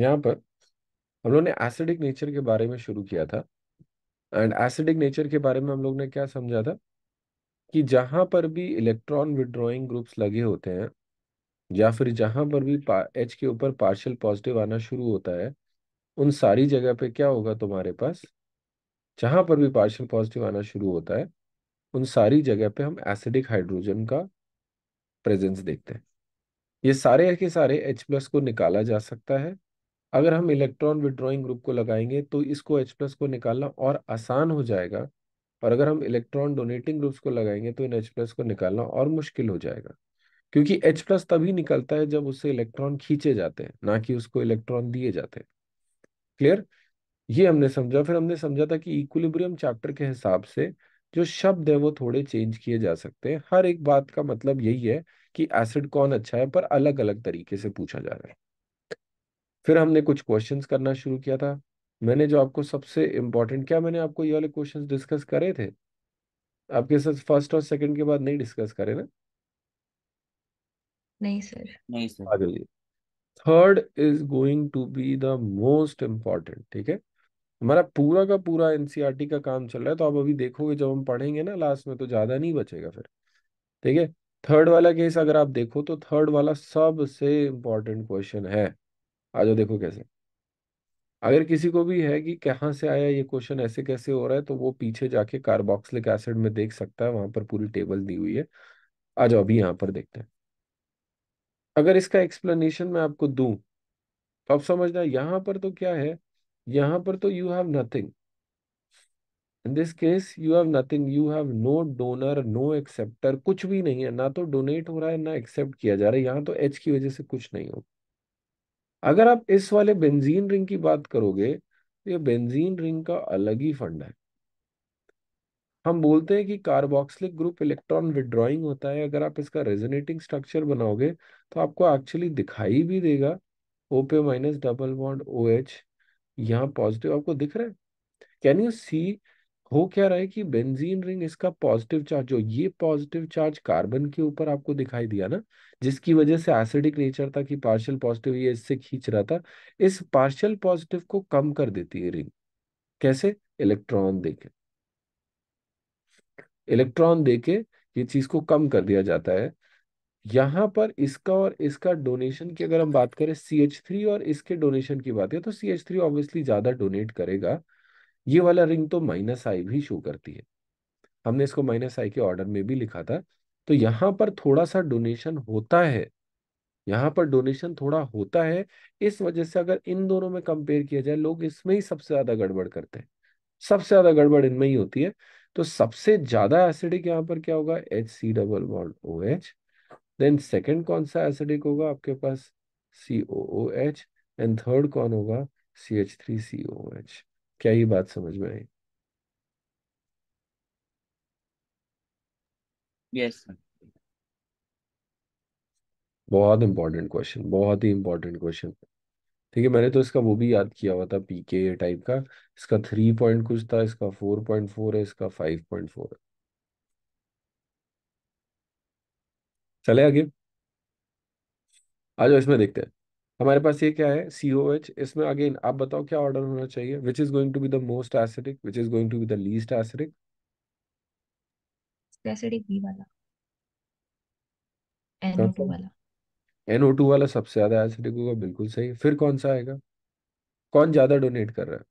यहाँ पर हम लोग ने एसिडिक नेचर के बारे में शुरू किया था एंड एसिडिक नेचर के बारे में हम लोग ने क्या समझा था कि जहाँ पर भी इलेक्ट्रॉन विड्रॉइंग ग्रुप्स लगे होते हैं या फिर जहाँ पर भी एच के ऊपर पार्शियल पॉजिटिव आना शुरू होता है उन सारी जगह पे क्या होगा तुम्हारे पास जहाँ पर भी पार्शियल पॉजिटिव आना शुरू होता है उन सारी जगह पे हम एसिडिक हाइड्रोजन का प्रेजेंस देखते हैं ये सारे के सारे H प्लस को निकाला जा सकता है अगर हम इलेक्ट्रॉन विड्रॉइंग ग्रुप को लगाएंगे तो इसको H प्लस को निकालना और आसान हो जाएगा और अगर हम इलेक्ट्रॉन डोनेटिंग ग्रुप्स को लगाएंगे तो इन H प्लस को निकालना और मुश्किल हो जाएगा क्योंकि H प्लस तभी निकलता है जब उससे इलेक्ट्रॉन खींचे जाते हैं ना कि उसको इलेक्ट्रॉन दिए जाते हैं क्लियर ये हमने समझा फिर हमने समझा था कि इक्वलिब्रियम चैप्टर के हिसाब से जो शब्द है वो थोड़े चेंज किए जा सकते हैं हर एक बात का मतलब यही है कि एसिड कौन अच्छा है पर अलग अलग तरीके से पूछा जा रहा है फिर हमने कुछ क्वेश्चंस करना शुरू किया था मैंने जो आपको सबसे इम्पोर्टेंट क्या मैंने आपको ये वाले क्वेश्चंस डिस्कस करे थे आपके साथ फर्स्ट और सेकंड के बाद नहीं डिस्कस करे ना नहीं सर नहीं सर आगे third is going to be the most important ठीक है हमारा पूरा का पूरा एनसीआरटी e का काम चल रहा है तो आप अभी देखोगे जब हम पढ़ेंगे ना लास्ट में तो ज्यादा नहीं बचेगा फिर ठीक है थर्ड वाला केस अगर आप देखो तो थर्ड वाला सबसे इम्पोर्टेंट क्वेश्चन है आ जाओ देखो कैसे अगर किसी को भी है कि कहाँ से आया ये क्वेश्चन ऐसे कैसे हो रहा है तो वो पीछे जाके कार्बोक्सिलिक एसिड में देख सकता है वहां पर पूरी टेबल दी हुई है आ जाओ अभी यहाँ पर देखते हैं अगर इसका एक्सप्लेनेशन मैं आपको दू तो आप समझना यहाँ पर तो क्या है यहाँ पर तो you have nothing in this case you have nothing you have no donor no acceptor कुछ भी नहीं है ना तो डोनेट हो रहा है ना एक्सेप्ट किया जा रहा है यहाँ तो एच की वजह से कुछ नहीं होगा अगर आप इस वाले बेंजीन रिंग की बात करोगे तो ये बेंजीन रिंग का अलग ही फंड है हम बोलते हैं कि कार्बोक्सिलिक ग्रुप इलेक्ट्रॉन विड्रॉइंग होता है अगर आप इसका रेजोनेटिंग स्ट्रक्चर बनाओगे तो आपको एक्चुअली दिखाई भी देगा ओपे minus double bond O H यहाँ पॉजिटिव आपको दिख रहा है कैन यू सी हो क्या रहा है कि बेंजीन रिंग इसका पॉजिटिव चार्ज जो ये पॉजिटिव चार्ज कार्बन के ऊपर आपको दिखाई दिया ना जिसकी वजह से एसिडिक नेचर था कि पार्शियल पॉजिटिव ये इससे खींच रहा था इस पार्शियल पॉजिटिव को कम कर देती है रिंग कैसे इलेक्ट्रॉन देके इलेक्ट्रॉन देके ये चीज को कम कर दिया जाता है यहां पर इसका और इसका डोनेशन की अगर हम बात करें सी एच थ्री और इसके डोनेशन की बात है तो सी एच थ्री ऑब्वियसली ज्यादा डोनेट करेगा ये वाला रिंग तो माइनस आई भी शो करती है हमने इसको माइनस आई के ऑर्डर में भी लिखा था तो यहाँ पर थोड़ा सा डोनेशन होता है यहाँ पर डोनेशन थोड़ा होता है इस वजह से अगर इन दोनों में कंपेयर किया जाए लोग इसमें ही सबसे ज्यादा गड़बड़ करते हैं सबसे ज्यादा गड़बड़ इनमें ही होती है तो सबसे ज्यादा एसिडिक यहाँ पर क्या होगा H C double bond O H then second कौन सा एसिडिक होगा आपके पास C O O H and third कौन होगा C H three C O H क्या ही बात समझ में आई यस बहुत इंपॉर्टेंट क्वेश्चन बहुत ही इंपॉर्टेंट क्वेश्चन ठीक है मैंने तो इसका वो भी याद किया हुआ था पीके टाइप का इसका थ्री पॉइंट कुछ था इसका फोर पॉइंट फोर है इसका फाइव पॉइंट फोर है चले आगे आ जाओ इसमें देखते हैं हमारे पास ये क्या है सी ओ एच इसमें अगेन आप बताओ क्या ऑर्डर होना चाहिए which is going to be the most acidic which is going to be the least acidic NO two वाला सबसे ज्यादा एसिडिक होगा बिल्कुल सही फिर कौन सा आएगा कौन ज्यादा डोनेट कर रहा है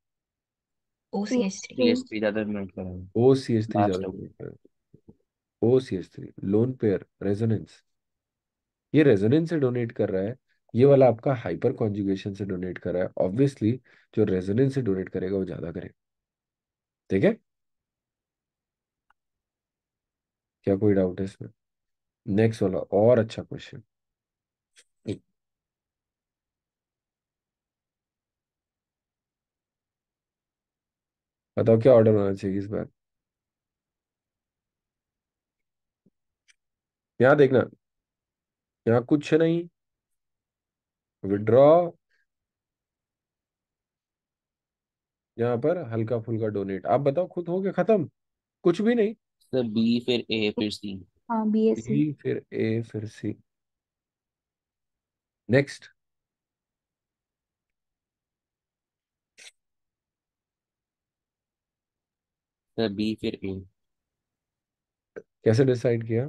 O C S three O C S three ज्यादा डोनेट कर रहा लोन पेयर रेजोनेंस ये रेजोनेंस से डोनेट कर रहा है ये वाला आपका हाइपर कॉन्जुगेशन से डोनेट कर रहा है ऑब्वियसली जो रेजोनेंस से डोनेट करेगा वो ज्यादा करेगा ठीक है क्या कोई डाउट है इसमें नेक्स्ट वाला और अच्छा क्वेश्चन बताओ क्या ऑर्डर होना चाहिए इस बार यहां देखना यहां कुछ नहीं विड्रॉ यहाँ पर हल्का फुल्का डोनेट आप बताओ खुद हो गया खत्म कुछ भी नहीं सर बी फिर ए फिर सी हाँ बी ए सी फिर ए फिर सी नेक्स्ट सर बी फिर ए कैसे डिसाइड किया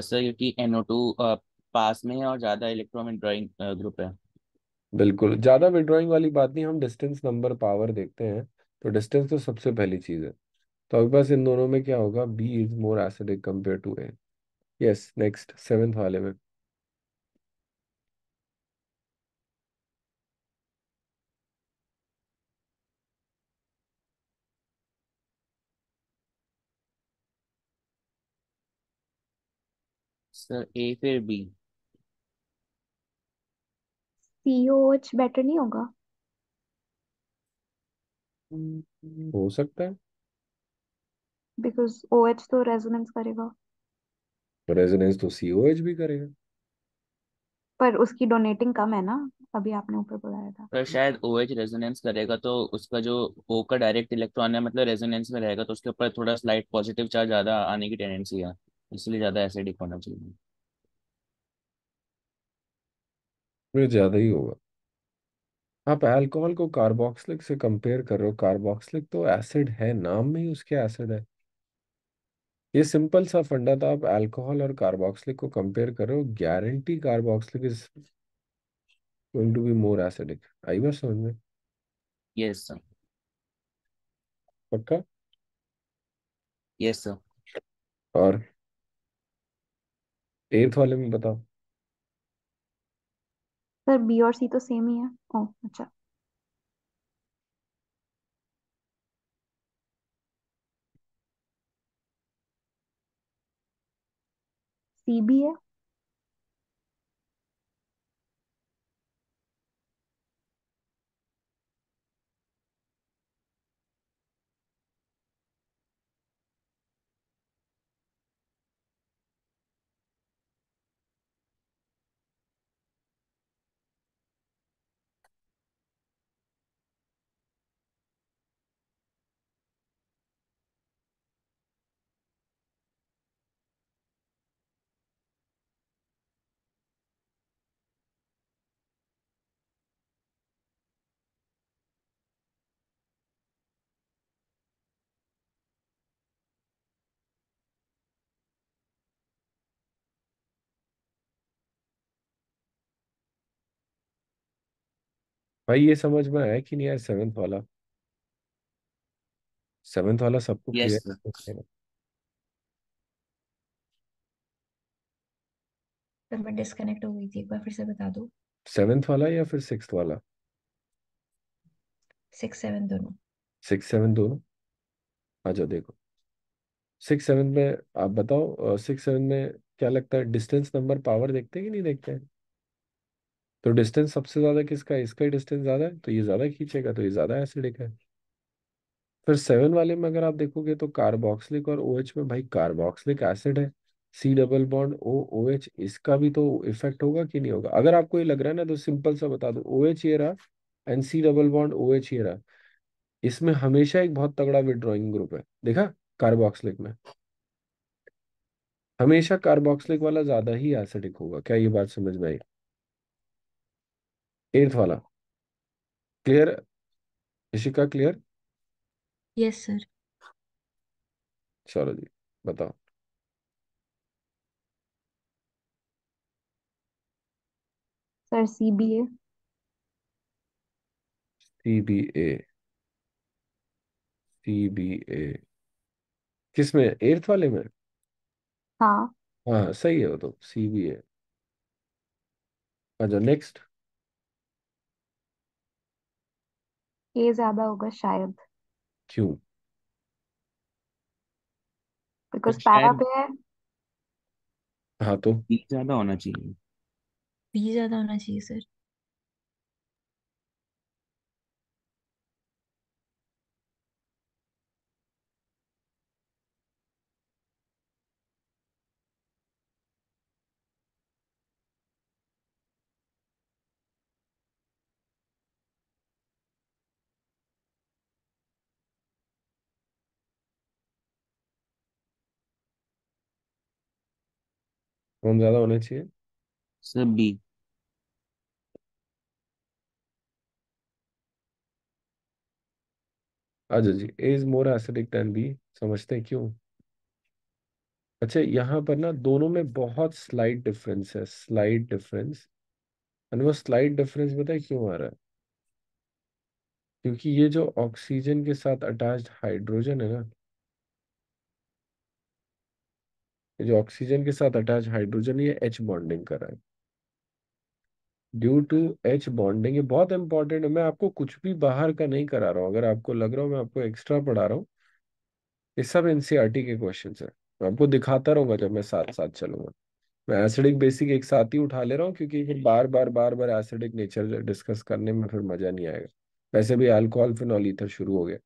सर क्योंकि एनओ टू आप पास में है और ज्यादा इलेक्ट्रॉन विड्रॉइंग ग्रुप है बिल्कुल ज्यादा विड्रॉइंग वाली बात नहीं हम डिस्टेंस नंबर पावर देखते हैं तो डिस्टेंस तो सबसे पहली चीज है तो आपके पास इन दोनों में क्या होगा B is more acidic compare to A yes next seventh वाले में सर ए फिर बी सीओएच बेटर नहीं होगा hmm. हो सकता है बिकॉज ओएच तो रेजोनेंस करेगा रेजोनेंस तो सीओएच भी करेगा पर उसकी डोनेटिंग कम है ना अभी आपने ऊपर बुलाया था पर शायद OH रेजोनेंस करेगा तो उसका जो ओ का डायरेक्ट इलेक्ट्रॉन है मतलब रेजोनेंस में रहेगा तो उसके ऊपर थोड़ा स्लाइट पॉजिटिव चार्ज ज्यादा आने की टेंडेंसी है इसलिए ज्यादा एसिडिक होना चाहिए फिर ज़्यादा ही होगा आप अल्कोहल को कार्बोक्सिलिक से कंपेयर कर रहे हो कार्बोक्सिलिक तो एसिड है नाम में ही उसके एसिड है ये सिंपल सा फंडा था आप अल्कोहल और कार्बोक्सिलिक को कंपेयर कर रहे हो guarantee carboxylic is going to be more acidic आई बस समझ में यस सर पक्का यस सर और एथ वाले में बताओ सर बी और सी तो सेम ही है ओ अच्छा सी भी है भाई ये समझ में आया कि नहीं यार सेवेंथ वाला सेवेंथ वाला सबको क्लियर सर है सर मैं डिस्कनेक्ट हो गई थी एक बार फिर से बता दो सेवेंथ वाला या फिर सिक्स्थ वाला सिक्स सेवन दोनों सिक्स सेवन दोनों अच्छा देखो सिक्स सेवन में आप बताओ सिक्स सेवन में क्या लगता है डिस्टेंस नंबर पावर देखते हैं कि नहीं देखते हैं तो डिस्टेंस सबसे ज्यादा किसका है इसका ही डिस्टेंस ज्यादा है तो ये ज्यादा खींचेगा तो ये ज्यादा एसिडिक है फिर सेवन वाले में अगर आप देखोगे तो कार्बोक्सलिक और ओ में भाई कार्बोक्सलिक एसिड है C double bond O O H इसका भी तो इफेक्ट होगा कि नहीं होगा अगर आपको ये लग रहा है ना तो सिंपल सा बता दो ओ एच ये रहा and C double bond O H ये रहा इसमें हमेशा एक बहुत तगड़ा विड्रॉइंग ग्रुप है देखा कार्बोक्सलिक में हमेशा कार्बोक्सलिक वाला ज्यादा ही एसिडिक होगा क्या ये बात समझ में आई एट्थ वाला clear Rishika clear yes sir चलो जी बताओ सर सीबीए सीबीए सीबीए किसमें एट्थ वाले में हाँ हाँ सही है वो तो सीबीए अच्छा नेक्स्ट ये ज्यादा होगा शायद क्यों तो पैरा शायद पे है हाँ तो ज्यादा होना चाहिए ज्यादा होना चाहिए सर कौन ज्यादा होने चाहिए सब बी अच्छा जी A is more acidic than B समझते हैं क्यों अच्छा यहाँ पर ना दोनों में बहुत स्लाइट डिफरेंस है स्लाइट डिफरेंस और वो स्लाइट डिफरेंस बताए क्यों आ रहा है क्योंकि ये जो ऑक्सीजन के साथ अटैच्ड हाइड्रोजन है ना जो ऑक्सीजन के साथ अटैच हाइड्रोजन ये एच बॉन्डिंग कर रहा है ड्यू टू एच बॉन्डिंग ये बहुत इंपॉर्टेंट है मैं आपको कुछ भी बाहर का नहीं करा रहा हूँ अगर आपको लग रहा हो मैं आपको एक्स्ट्रा पढ़ा रहा हूँ ये सब एनसीआरटी e के क्वेश्चन है मैं आपको दिखाता रहूंगा जब मैं साथ साथ चलूंगा मैं एसिडिक बेसिक एक साथ ही उठा ले रहा हूँ क्योंकि फिर बार बार बार बार एसिडिक नेचर डिस्कस करने में फिर मजा नहीं आएगा वैसे भी अल्कोहल फिनॉल ईथर शुरू हो गया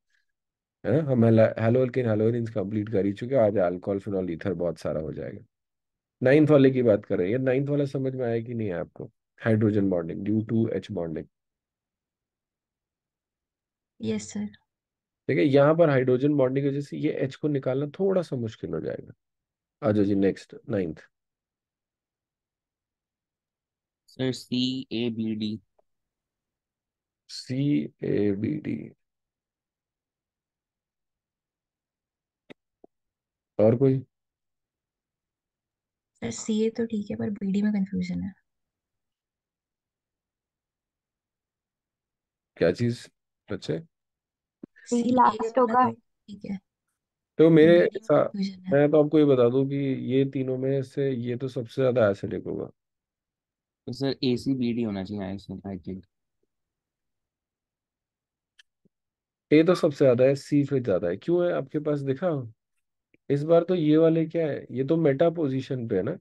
है ना हम हेलोल के हेलोइंस कंप्लीट कर ही चुके आज अल्कोहल फिनॉल ईथर बहुत सारा हो जाएगा नाइन्थ वाले की बात कर रहे हैं ये नाइन्थ वाला समझ में आया कि नहीं है आपको hydrogen bonding due to H bonding yes sir ठीक है यहाँ पर हाइड्रोजन बॉन्डिंग की वजह से ये एच को निकालना थोड़ा सा मुश्किल हो जाएगा आ जाओ जी next ninth sir C A B D C A B D और कोई सर सीए तो ठीक है पर बीडी में कंफ्यूजन है क्या चीज अच्छे सी लास्ट होगा तो ठीक है तो मेरे बीडी में ऐसा कंफ्यूजन है मैं तो आपको ये बता दूं कि ये तीनों में से ये तो सबसे ज्यादा एसिडिक होगा तो sir A C B D होना चाहिए आई आई थिंक ए तो सबसे ज्यादा है सी फिर ज्यादा है क्यों है आपके पास दिखा इस बार तो ये वाले क्या है ये तो मेटा पोजीशन पे है ना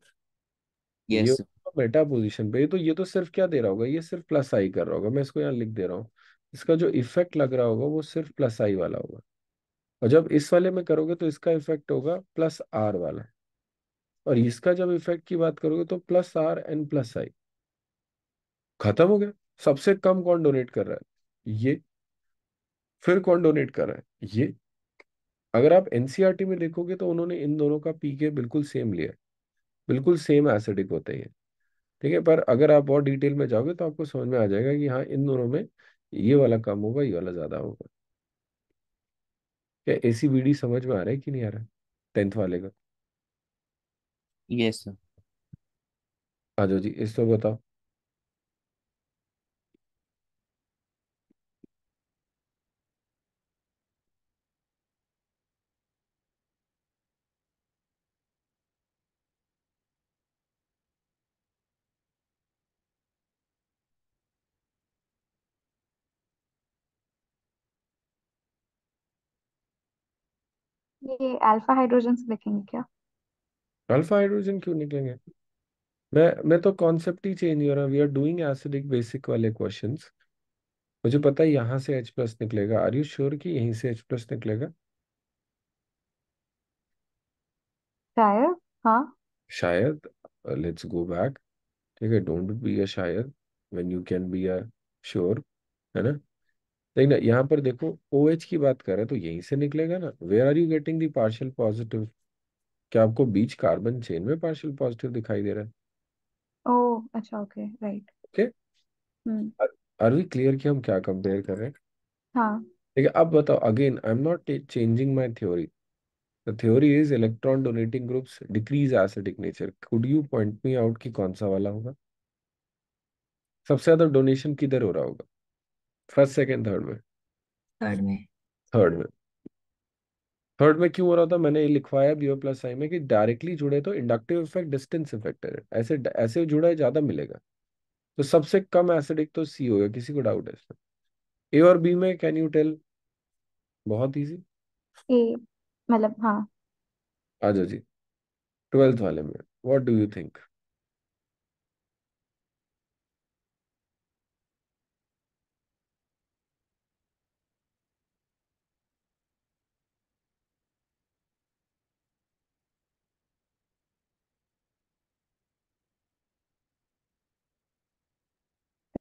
ये यस मेटा पोजीशन पे ये तो ये तो सिर्फ क्या दे रहा होगा ये सिर्फ प्लस आई कर रहा होगा मैं इसको यहाँ लिख दे रहा हूँ इसका जो इफेक्ट लग रहा होगा वो सिर्फ प्लस आई वाला होगा और जब इस वाले में करोगे तो इसका इफेक्ट होगा प्लस आर वाला और इसका जब इफेक्ट की बात करोगे तो plus R and plus I खत्म हो गया सबसे कम कौन डोनेट कर रहा है ये फिर कौन डोनेट कर रहा है ये अगर आप एनसीआर e में देखोगे तो उन्होंने इन दोनों का के बिल्कुल सेम लिया बिल्कुल सेम एसिडिक होते हैं ठीक है पर अगर आप बहुत डिटेल में जाओगे तो आपको समझ में आ जाएगा कि हाँ इन दोनों में ये वाला कम होगा ये वाला ज़्यादा होगा क्या एसी बी डी समझ में आ रहा है कि नहीं आ रहा टेंथ वाले का यस सर आ जाओ जी इस तो बताओ अल्फा हाइड्रोजन लिखेंगे क्या अल्फा हाइड्रोजन क्यों निकलेंगे मैं मैं तो कॉन्सेप्ट ही चेंज हो रहा हूँ we are doing acidic basic वाले क्वेश्चंस मुझे पता है यहाँ से एच प्लस निकलेगा आर यू श्योर कि यहीं से एच प्लस निकलेगा शायद हाँ शायद लेट्स गो बैक ठीक है डोंट बी अ शायद when you can be a sure है ना देखना यहाँ पर देखो ओ OH की बात कर करें तो यहीं से निकलेगा ना where are you getting the partial positive क्या आपको बीच कार्बन चेन में पार्शियल पॉजिटिव दिखाई दे रहा है ओ अच्छा okay right okay hmm are we clear कि हम क्या कंपेयर कर रहे हैं हाँ देखिए अब बताओ again I am not changing my theory the theory is electron donating groups decrease acidic nature could you point me out कि कौन सा वाला होगा सबसे ज्यादा डोनेशन किधर हो रहा होगा फर्स्ट सेकंड थर्ड में थर्ड में थर्ड में थर्ड में क्यों हो रहा था मैंने ये लिखवाया बी ओ प्लस आई में कि डायरेक्टली जुड़े तो इंडक्टिव इफेक्ट डिस्टेंस इफेक्ट है ऐसे ऐसे जुड़ा है ज्यादा मिलेगा तो सबसे कम एसिडिक तो सी होगा किसी को डाउट है इसमें ए और बी में कैन यू टेल बहुत इजी ए मतलब हाँ आ जाओ जी ट्वेल्थ वाले में what do you think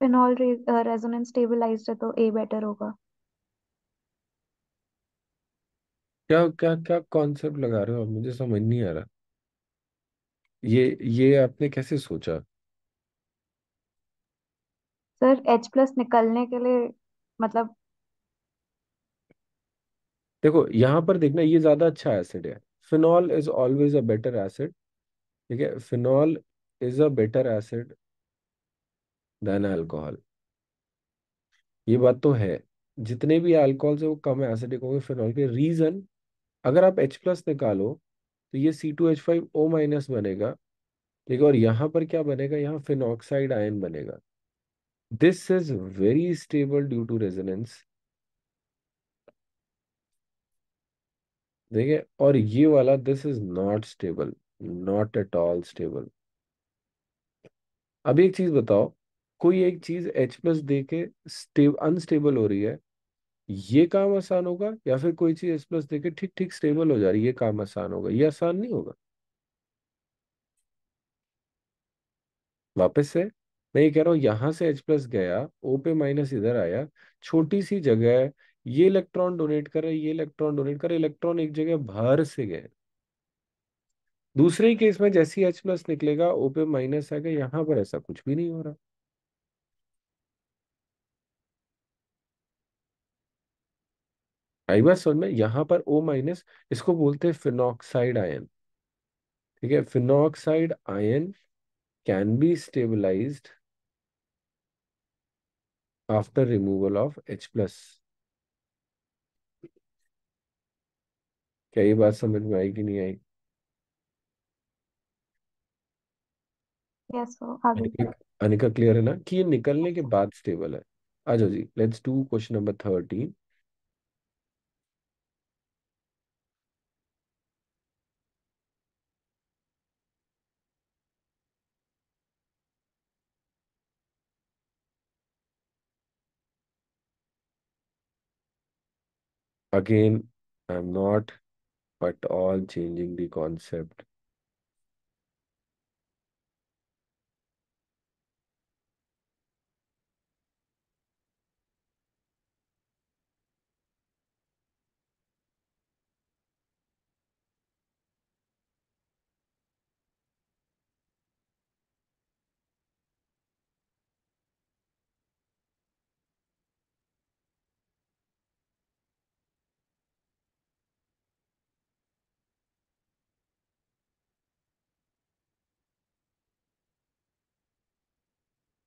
in all resonance stabilized है तो ए बेटर होगा क्या क्या क्या कॉन्सेप्ट लगा रहे हो मुझे समझ नहीं आ रहा ये ये आपने कैसे सोचा सर एच प्लस निकलने के लिए मतलब देखो यहां पर देखना ये ज्यादा अच्छा एसिड है phenol is always a better acid ठीक है phenol is a better acid than alcohol ये बात तो है जितने भी अल्कोहल है वो कम एसिडिक होंगे फिनॉल के रीजन अगर आप एच प्लस निकालो तो ये C two H five O minus बनेगा ठीक है और यहाँ पर क्या बनेगा यहाँ फिनॉक्साइड आयन बनेगा this is very stable due to resonance देखिए और ये वाला this is not stable not at all stable अब एक चीज बताओ कोई एक चीज एच प्लस दे के अनस्टेबल हो रही है ये काम आसान होगा या फिर कोई चीज एच प्लस दे के ठीक ठीक स्टेबल हो जा रही है ये काम आसान होगा ये आसान नहीं होगा वापस से मैं ये कह रहा हूं यहां से एच प्लस गया ओ पे माइनस इधर आया छोटी सी जगह है ये इलेक्ट्रॉन डोनेट कर ये इलेक्ट्रॉन डोनेट कर इलेक्ट्रॉन एक जगह बाहर से गए दूसरे ही केस में जैसे ही एच प्लस निकलेगा ओपे माइनस आ गया पर ऐसा कुछ भी नहीं हो रहा आई बात समझ में यहाँ पर ओ माइनस इसको बोलते हैं फिनॉक्साइड आयन ठीक है phenoxide ion can be stabilized after removal of H plus क्या ये बात समझ में आई कि नहीं आई अनिका, अनिका क्लियर है ना कि ये निकलने के बाद स्टेबल है आ जाओ जी let's do question number thirteen Again, I'm not at all changing the concept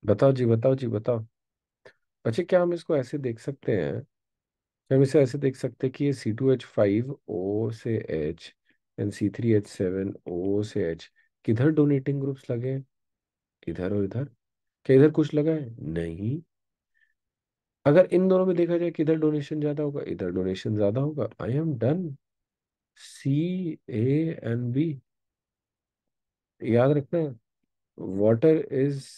बताओ जी बताओ जी बताओ अच्छा क्या हम इसको ऐसे देख सकते हैं हम इसे ऐसे देख सकते हैं कि ये C two H five O से H and C three H seven O से एच किधर डोनेटिंग ग्रुप्स लगे हैं इधर और इधर क्या इधर कुछ लगा है नहीं अगर इन दोनों में देखा जाए किधर डोनेशन ज्यादा होगा इधर डोनेशन ज्यादा होगा I am done C A and B याद रखना water is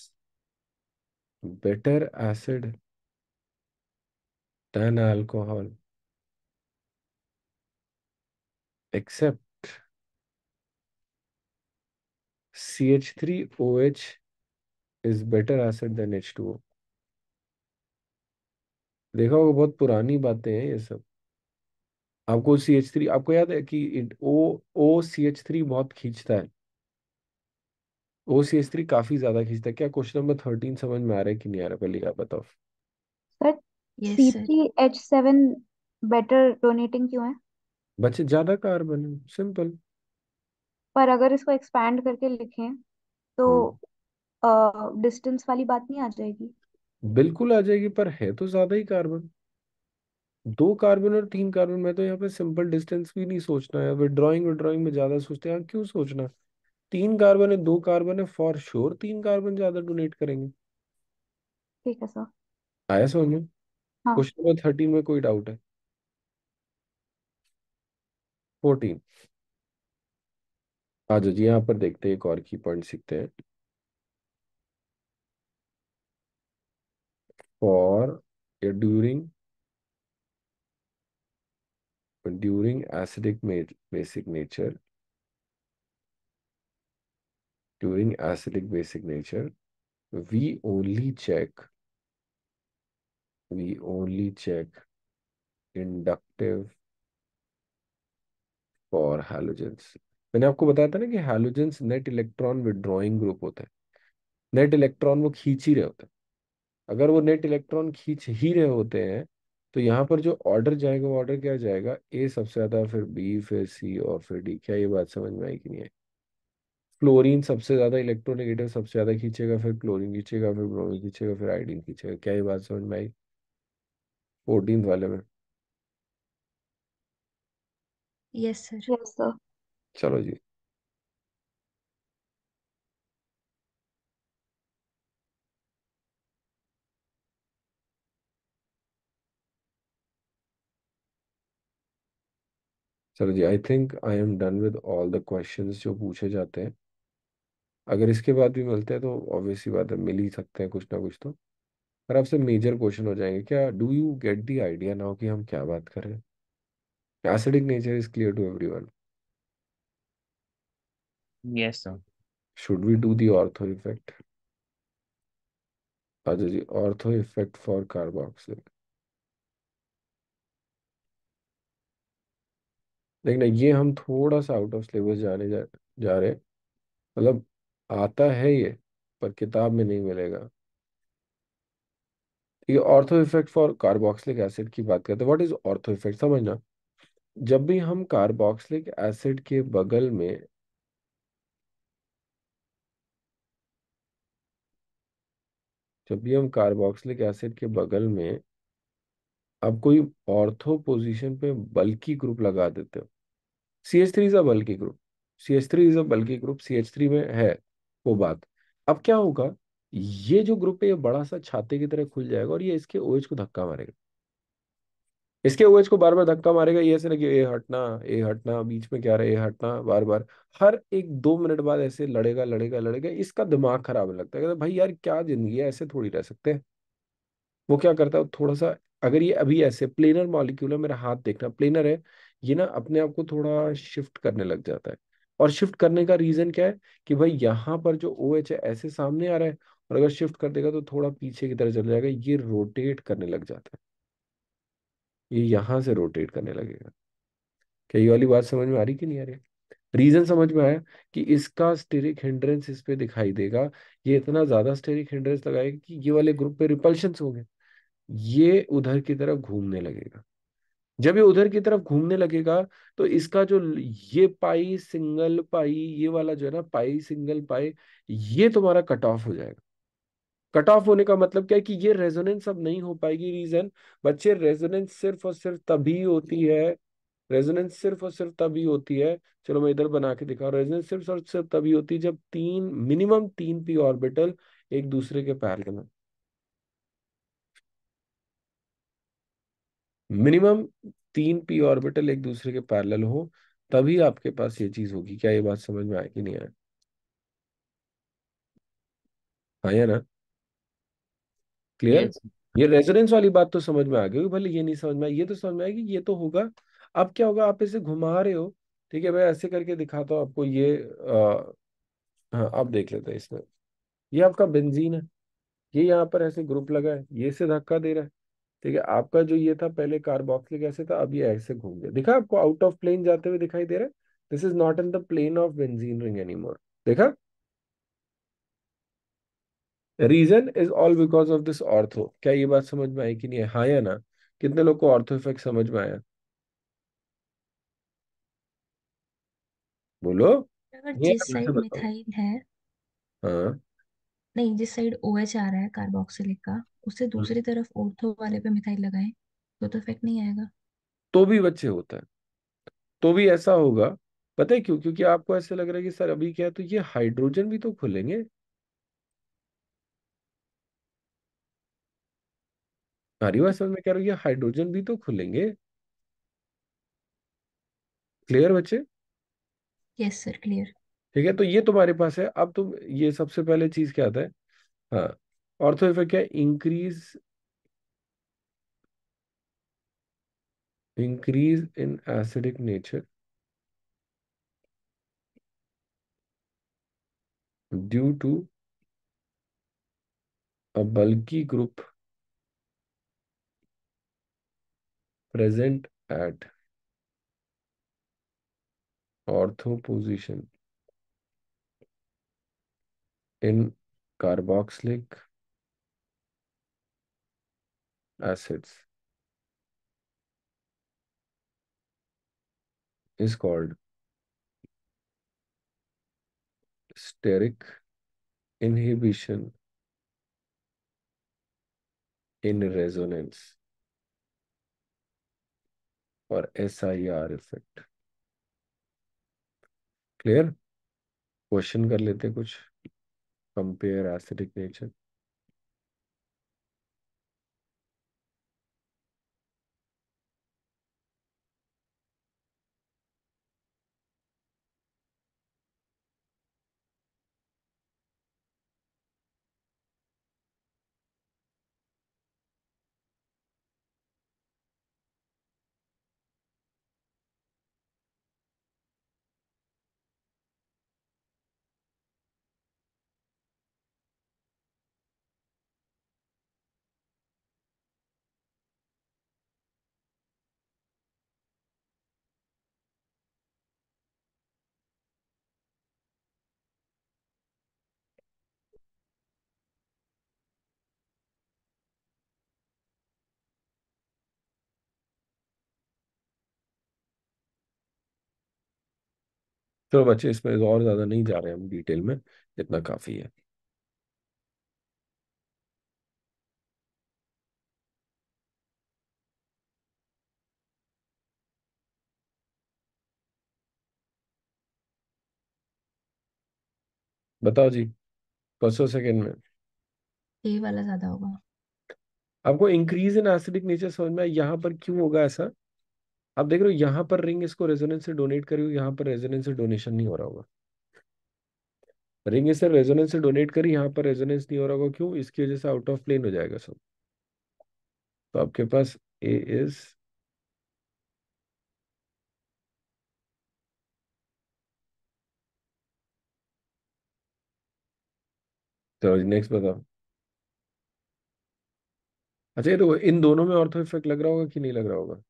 better acid than alcohol except C H three O H is better acid than H two O देखा होगा बहुत पुरानी बातें हैं ये सब आपको सी एच थ्री आपको याद है कि ओ ओ सी एच थ्री बहुत खींचता है ओ सी एस थ्री काफी ज्यादा खींचता है क्या क्वेश्चन नंबर थर्टीन समझ में आ रहा है कि नहीं आ रहा पहले आप बताओ sir C H seven better donating क्यों है बच्चे ज्यादा कार्बन है सिंपल पर अगर इसको एक्सपैंड करके लिखें तो डिस्टेंस हम्म। वाली बात नहीं आ जाएगी बिल्कुल आ जाएगी पर है तो ज्यादा ही कार्बन दो कार्बन और तीन कार्बन में तो यहाँ पे सिंपल डिस्टेंस भी नहीं सोचना है विद ड्राइंग में ज्यादा सोचते हैं क्यों सोचना है? तीन कार्बन है दो कार्बन है फॉर श्योर तीन कार्बन ज्यादा डोनेट करेंगे ठीक है सर आया समझ में क्वेश्चन नंबर थर्टीन में कोई डाउट है फोर्टीन आ जाओ जी यहाँ पर देखते हैं एक और की पॉइंट सीखते हैं फॉर या during during acidic basic nature during acidic base signature, we only check, we only check inductive for halogens मैंने आपको बताया था ना कि halogens net electron withdrawing group होते हैं नेट इलेक्ट्रॉन वो खींच ही रहे होते हैं अगर वो नेट इलेक्ट्रॉन खींच ही रहे होते हैं तो यहाँ पर जो ऑर्डर जाएगा वो ऑर्डर क्या जाएगा ए सबसे ज्यादा फिर बी फिर सी और फिर डी क्या ये बात समझ में आई कि नहीं आई क्लोरीन सबसे ज्यादा इलेक्ट्रोनेगेटिव सबसे ज्यादा खींचेगा फिर क्लोरीन खींचेगा फिर ब्रोमीन खींचेगा फिर आइडीन खींचेगा क्या ही बात समझ में आई फोर्टीन वाले में यस सर यस सर चलो जी चलो जी I think I am done with all the questions जो पूछे जाते हैं अगर इसके बाद भी मिलते हैं तो ऑब्वियस बात है मिल ही सकते हैं कुछ ना कुछ तो पर आपसे मेजर क्वेश्चन हो जाएंगे क्या do you get the idea now कि हम क्या बात कर रहे हैं acidic nature is clear to everyone yes should we do the ortho effect अच्छा जी ऑर्थो इफेक्ट फॉर कार्बोक्सिल देखना ये हम थोड़ा सा आउट ऑफ सिलेबस जाने जा, जा रहे हैं मतलब आता है ये पर किताब में नहीं मिलेगा ठीक है ortho effect for carboxylic acid की बात करते हैं व्हाट इज ऑर्थो इफेक्ट समझना जब भी हम कार्बोक्सिलिक एसिड के बगल में जब भी हम कार्बोक्सिलिक एसिड के बगल में अब कोई ऑर्थो पोजीशन पे बल्की ग्रुप लगा देते हो C H three is a bulky group C H three is a bulky group C H three में है वो बात अब क्या होगा ये जो ग्रुप है ये बड़ा सा छाते की तरह खुल जाएगा और ये इसके ओएच को धक्का मारेगा इसके ओएच को बार बार धक्का मारेगा ये ऐसे ना कि ए हटना ए हटना बीच में क्या रहा है ए हटना बार बार हर एक दो मिनट बाद ऐसे लड़ेगा लड़ेगा लड़ेगा इसका दिमाग खराब लगता है भाई यार क्या जिंदगी है ऐसे थोड़ी रह सकते हैं वो क्या करता है थोड़ा सा अगर ये अभी ऐसे प्लेनर मॉलिक्यूल है मेरा हाथ देखना प्लेनर है ये ना अपने आप को थोड़ा शिफ्ट करने लग जाता है और शिफ्ट करने का रीजन क्या है कि भाई यहाँ पर जो ओ OH एच है ऐसे सामने आ रहा है और अगर शिफ्ट कर देगा तो थोड़ा पीछे की तरह चल जाएगा ये रोटेट करने लग जाता है ये यहां से रोटेट करने लगेगा क्या ये वाली बात समझ में आ रही कि नहीं आ रही रीजन समझ में आया कि इसका स्टेरिक हिंड्रेंस इस पे दिखाई देगा ये इतना ज्यादा स्टेरिक हिंड्रेंस लगाएगा कि ये वाले ग्रुप पे रिपल्शन होंगे ये उधर की तरफ घूमने लगेगा जब ये उधर की तरफ घूमने लगेगा तो इसका जो ये पाई सिंगल पाई ये वाला जो है ना पाई सिंगल पाई ये तुम्हारा कट ऑफ हो जाएगा कट ऑफ होने का मतलब क्या है कि ये रेजोनेंस अब नहीं हो पाएगी रीजन बच्चे रेजोनेंस सिर्फ और सिर्फ तभी होती है रेजोनेंस सिर्फ और सिर्फ तभी होती है चलो मैं इधर बना के दिखा रेजोनेंस सिर्फ और सिर्फ तभी होती है जब तीन मिनिमम तीन पी ऑर्बिटल एक दूसरे के में मिनिमम तीन पी ऑर्बिटल एक दूसरे के पैरेलल हो तभी आपके पास ये चीज होगी क्या ये बात समझ में आएगी नहीं आए आया हाँ ना क्लियर yes. ये रेजोनेंस वाली बात तो समझ में आ गई भले ये नहीं समझ में आई ये तो समझ में आएगी ये तो होगा अब क्या होगा आप इसे घुमा रहे हो ठीक है भाई ऐसे करके दिखाता हूँ आपको ये आ, हाँ आप देख लेते हैं इसमें ये आपका बेंजीन है ये यहाँ पर ऐसे ग्रुप लगा है ये से धक्का दे रहा है ठीक है आपका जो ये था पहले कार्बोक्सिलिक एसिड था अब ये ऐसे घूम गया देखा आपको आउट ऑफ प्लेन जाते हुए दिखाई दे रहा है this is not in the plane of benzene ring anymore देखा reason is all because of this ortho क्या ये बात समझ में आई कि नहीं हाँ या ना कितने लोग को ऑर्थो इफेक्ट समझ में आया बोलो जिस साइड मिथाइल है हाँ नहीं जिस साइड ओएच OH आ रहा है कार्बोक्सिलिक का उससे हम्म। दूसरी तरफ ओर्थो वाले पे मिथाइल लगाएं तो तो इफेक्ट नहीं आएगा तो भी बच्चे होता है तो भी ऐसा होगा पता है क्यों क्योंकि आपको ऐसे लग रहा है कि सर अभी क्या है तो ये हाइड्रोजन भी तो खुलेंगे हमारी बात समझ में कह रहा हूँ ये हाइड्रोजन भी तो खुलेंगे क्लियर बच्चे यस सर क्लियर ठीक है तो ये तुम्हारे पास है अब तुम ये सबसे पहले चीज क्या आता है हाँ ऑर्थो तो इफेक्ट क्या increase increase in acidic nature due to a bulky group present at ortho position in carboxylic acids is called steric inhibition in resonance or SIR effect. Clear? Question कर लेते कुछ compare acidic nature. चलो तो बच्चे इसमें और ज़्यादा नहीं जा रहे हम डिटेल में इतना काफ़ी है बताओ जी परसों सेकेंड में वाला ज्यादा होगा आपको इंक्रीज इन एसिडिक नेचर समझ में यहाँ पर क्यों होगा ऐसा आप देख रहे हो यहाँ पर रिंग इसको रेजोनेंस से डोनेट करी हो यहाँ पर रेजोनेंस से डोनेशन नहीं हो रहा होगा रिंग इसे रेजोनेंस से डोनेट करी यहाँ पर रेजोनेंस नहीं हो रहा होगा क्यों इसकी वजह से आउट ऑफ प्लेन हो जाएगा सब तो आपके पास ए इज तो नेक्स्ट बताओ अच्छा ये तो इन दोनों में ऑर्थो इफेक्ट लग रहा होगा कि नहीं लग रहा होगा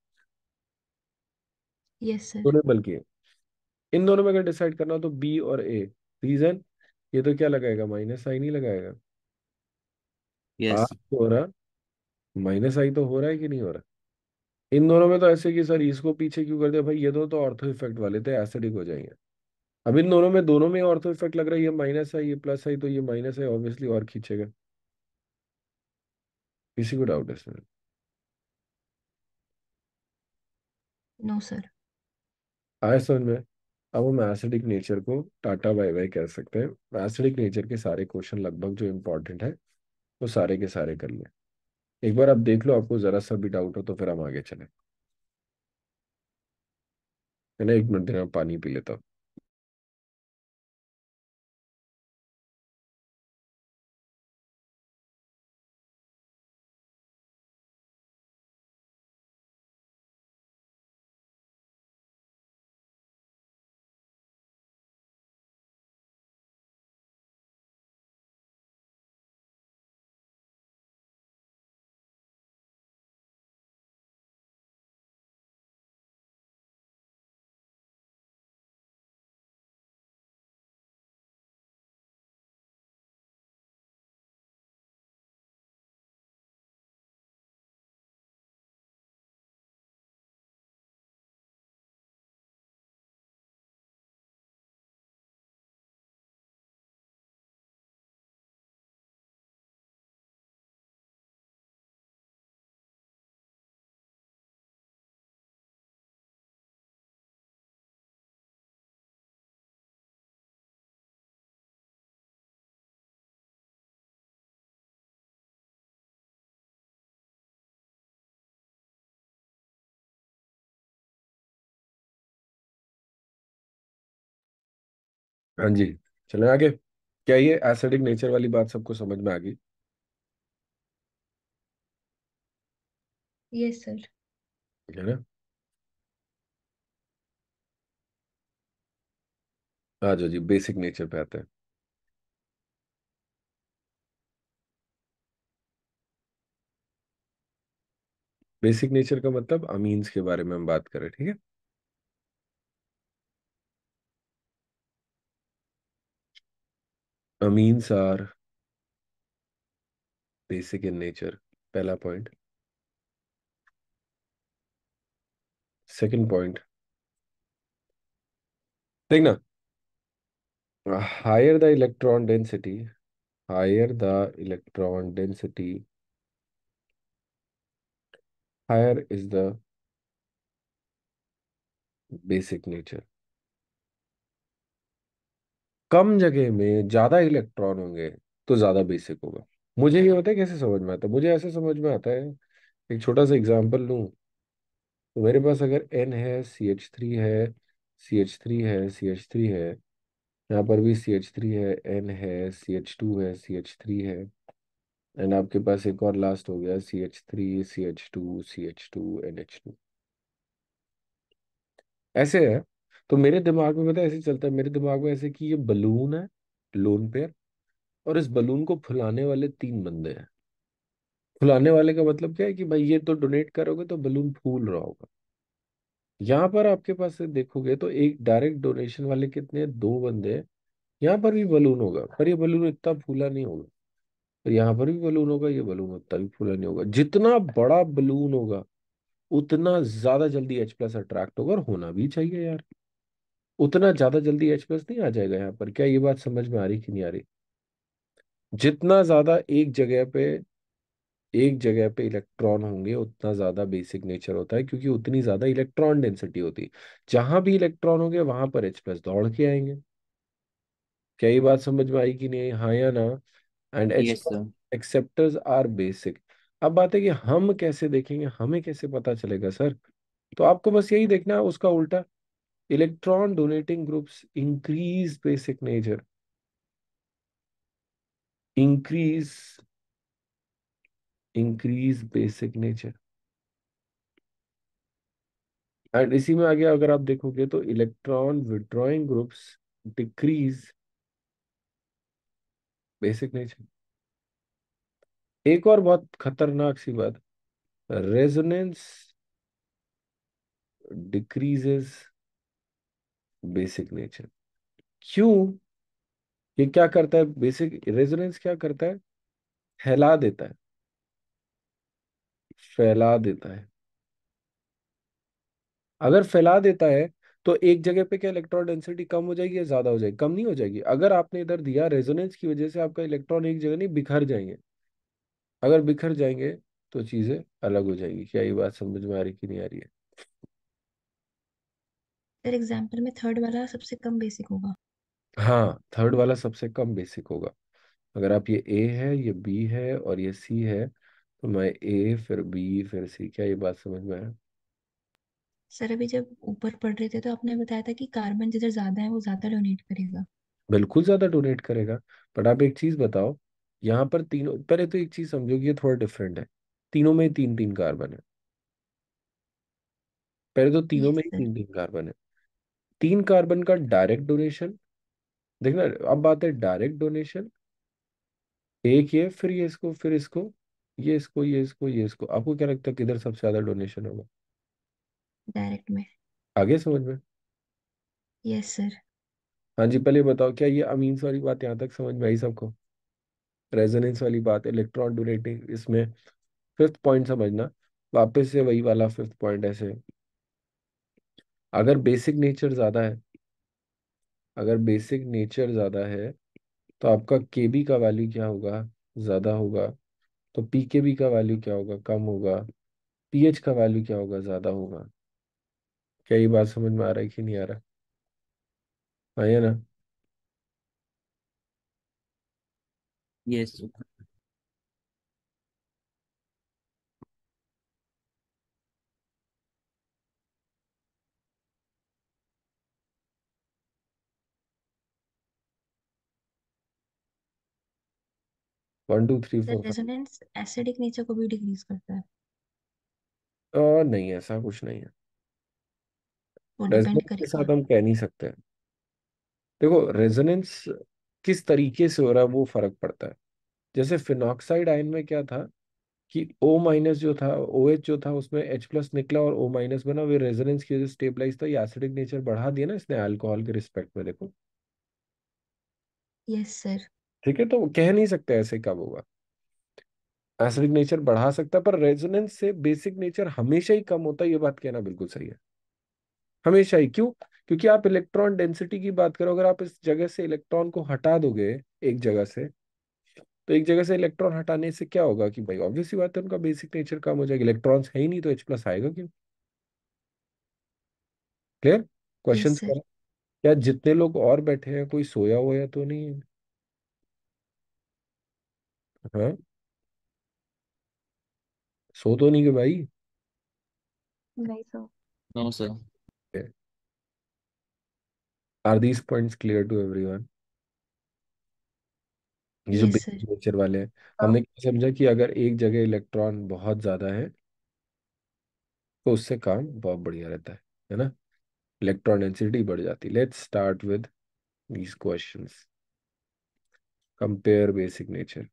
यस सर दोनों बल्कि इन दोनों में अगर डिसाइड करना तो बी और ए रीजन ये तो क्या लगाएगा माइनस आई नहीं लगाएगा आर तो हो रहा माइनस आई तो हो रहा है कि नहीं हो रहा इन दोनों में तो ऐसे कि सर इसको पीछे क्यों कर दिया भाई ये दोनों तो ऑर्थो इफेक्ट वाले थे एसिडिक हो जाएंगे अब इन दोनों में दोनों में ऑर्थो इफेक्ट लग रहा है ये माइनस है ये प्लस है तो ये माइनस है ऑब्वियसली और खींचेगा किसी को डाउट है सर नो सर आया समझ में अब हम एसिडिक नेचर को टाटा बाय बाय कह सकते हैं एसिडिक नेचर के सारे क्वेश्चन लगभग जो इम्पोर्टेंट है वो सारे के सारे कर लें एक बार आप देख लो आपको ज़रा सा भी डाउट हो तो फिर हम आगे चले है ना एक मिनट देना पानी पी लेता हूँ हाँ जी चले आगे क्या ये एसिडिक नेचर वाली बात सबको समझ में आ गई यस सर ठीक है ना आ जाओ जी बेसिक नेचर पे आते हैं बेसिक नेचर का मतलब अमीन्स के बारे में हम बात करें ठीक है amines are basic in nature. Pehla point. Second point. na. higher the electron density, higher the electron density, higher is the basic nature. कम जगह में ज्यादा इलेक्ट्रॉन होंगे तो ज्यादा बेसिक होगा मुझे ये होता है कैसे समझ में आता है मुझे ऐसे समझ में आता है एक छोटा सा एग्जाम्पल लू तो मेरे पास अगर एन है सी एच थ्री है सी एच थ्री है सी एच थ्री है यहाँ पर भी सी एच थ्री है एन है सी एच टू है सी एच थ्री है एंड आपके पास एक और लास्ट हो गया C H three C H two C H two N H two ऐसे है तो मेरे दिमाग में पता है ऐसे चलता है मेरे दिमाग में ऐसे कि ये बलून है लोन पेयर और इस बलून को फुलाने वाले तीन बंदे हैं फुलाने वाले का मतलब क्या है कि भाई ये तो डोनेट करोगे तो बलून फूल रहा होगा यहाँ पर आपके पास देखोगे तो एक डायरेक्ट डोनेशन वाले कितने दो बंदे हैं यहाँ पर भी बलून होगा पर ये बलून इतना फूला नहीं होगा और यहाँ पर भी बलून होगा ये बलून उतना भी फूला नहीं होगा जितना बड़ा बलून होगा उतना ज्यादा जल्दी एच प्लस अट्रैक्ट होगा और होना भी चाहिए यार उतना ज्यादा जल्दी एच प्लस नहीं आ जाएगा यहाँ पर क्या ये बात समझ में आ रही कि नहीं आ रही जितना ज्यादा एक जगह पे एक जगह पे इलेक्ट्रॉन होंगे उतना ज्यादा बेसिक नेचर होता है क्योंकि उतनी ज्यादा इलेक्ट्रॉन डेंसिटी होती है जहां भी इलेक्ट्रॉन होंगे वहां पर एच प्लस दौड़ के आएंगे क्या ये बात समझ में आई कि नहीं हाँ या ना and H acceptors are basic अब बात है कि हम कैसे देखेंगे हमें कैसे पता चलेगा सर तो आपको बस यही देखना है उसका उल्टा Electron donating groups increase basic nature. Increase, increase basic nature. And इसी में आगे अगर आप देखोगे तो electron withdrawing groups decrease basic nature एक और बहुत खतरनाक सी बात रेजोनेंस डिक्रीजेस बेसिक नेचर क्यों ये क्या करता है बेसिक रेजोनेंस क्या करता है फैला देता है फैला देता है अगर फैला देता है तो एक जगह पे क्या इलेक्ट्रॉन डेंसिटी कम हो जाएगी या ज्यादा हो जाएगी कम नहीं हो जाएगी अगर आपने इधर दिया रेजोनेंस की वजह से आपका इलेक्ट्रॉन एक जगह नहीं बिखर जाएंगे अगर बिखर जाएंगे तो चीजें अलग हो जाएगी क्या ये बात समझ में आ रही कि नहीं आ रही है फिर एग्जाम्पल में थर्ड वाला सबसे कम बेसिक होगा हाँ थर्ड वाला सबसे कम बेसिक होगा अगर आप ये ए है ये बी है और ये सी है तो मैं ए फिर बी फिर सी क्या ये बात समझ में आया सर अभी जब ऊपर पढ़ रहे थे तो आपने बताया था कि कार्बन जिधर ज्यादा है वो ज्यादा डोनेट करेगा बिल्कुल ज्यादा डोनेट करेगा बट आप एक चीज बताओ यहाँ पर तीनों पहले तो एक चीज समझो कि ये थोड़ा डिफरेंट है तीनों में तीन तीन कार्बन है पहले तो तीनों में ही तीन तीन कार्बन है तीन कार्बन का डायरेक्ट डोनेशन देखना अब बात है डायरेक्ट डोनेशन एक ये फिर ये इसको फिर इसको ये इसको ये इसको ये इसको आपको क्या लगता है किधर सबसे ज्यादा डोनेशन होगा डायरेक्ट में आगे समझ में यस सर हाँ जी पहले बताओ क्या ये अमीन्स वाली बात यहाँ तक समझ में आई सबको रेजोनेंस वाली बात इलेक्ट्रॉन डोनेटिंग इसमें फिफ्थ पॉइंट समझना वापस से वही वाला फिफ्थ पॉइंट ऐसे अगर बेसिक नेचर ज़्यादा है अगर बेसिक नेचर ज़्यादा है तो आपका के बी का वैल्यू क्या होगा ज़्यादा होगा तो पी के बी का वैल्यू क्या होगा कम होगा पी एच का वैल्यू क्या होगा ज़्यादा होगा क्या ये बात समझ में आ रहा है कि नहीं आ रहा आइए हाँ ना yes yes. One two three four resonance acidic nature को भी डिक्रीज करता है और नहीं ऐसा कुछ नहीं है वो के साथ हम कह नहीं सकते देखो रेजोनेंस किस तरीके से हो रहा है वो फर्क पड़ता है जैसे फिनॉक्साइड आयन में क्या था कि ओ माइनस जो था ओ एच जो था उसमें एच प्लस निकला और ओ माइनस बना वे रेजोनेंस की वजह से स्टेबलाइज था ये एसिडिक नेचर बढ़ा दिया ना इसने अल्कोहल के रिस्पेक्ट में देखो यस yes, सर ठीक है तो कह नहीं सकते ऐसे कब होगा एसिडिक नेचर बढ़ा सकता पर रेजोनेंस से बेसिक नेचर हमेशा ही कम होता है ये बात कहना बिल्कुल सही है हमेशा ही क्यों क्योंकि आप इलेक्ट्रॉन डेंसिटी की बात करो अगर आप इस जगह से इलेक्ट्रॉन को हटा दोगे एक जगह से तो एक जगह से इलेक्ट्रॉन हटाने से क्या होगा कि भाई ऑब्वियसली बात है उनका बेसिक नेचर कम हो जाएगा इलेक्ट्रॉन है ही नहीं तो एच प्लस आएगा क्यों क्लियर क्वेश्चन क्या जितने लोग और बैठे हैं कोई सोया हुआ तो नहीं है हाँ सो तो नहीं गए भाई नहीं so no sir are these points clear to everyone ये जो यस सर बेसिक नेचर वाले हैं हाँ। हमने क्या समझा कि अगर एक जगह इलेक्ट्रॉन बहुत ज्यादा है तो उससे काम बहुत बढ़िया रहता है है ना इलेक्ट्रॉन डेंसिटी बढ़ जाती है let's start with these questions compare basic nature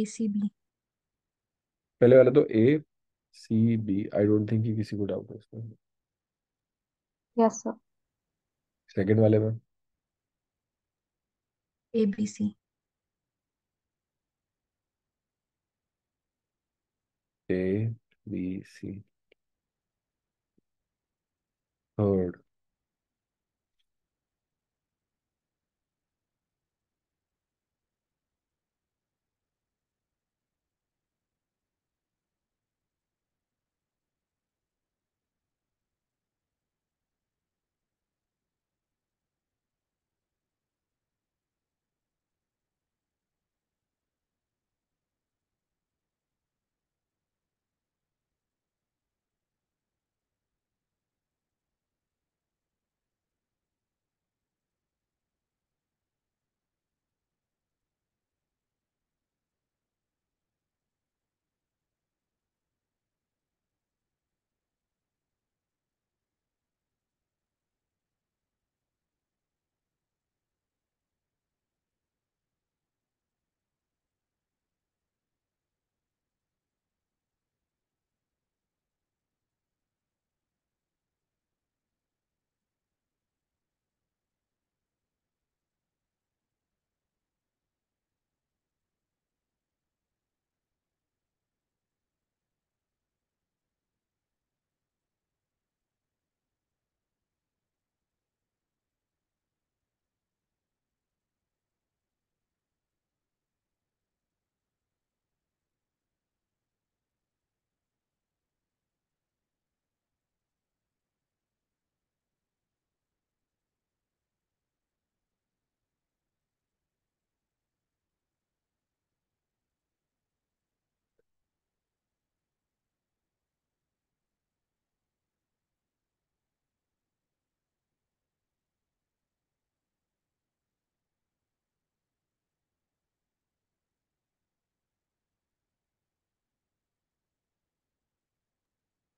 A C B पहले वाला तो A C B I don't think किसी को डाउट है इसमें यस सर सेकंड वाले में A B C A B C third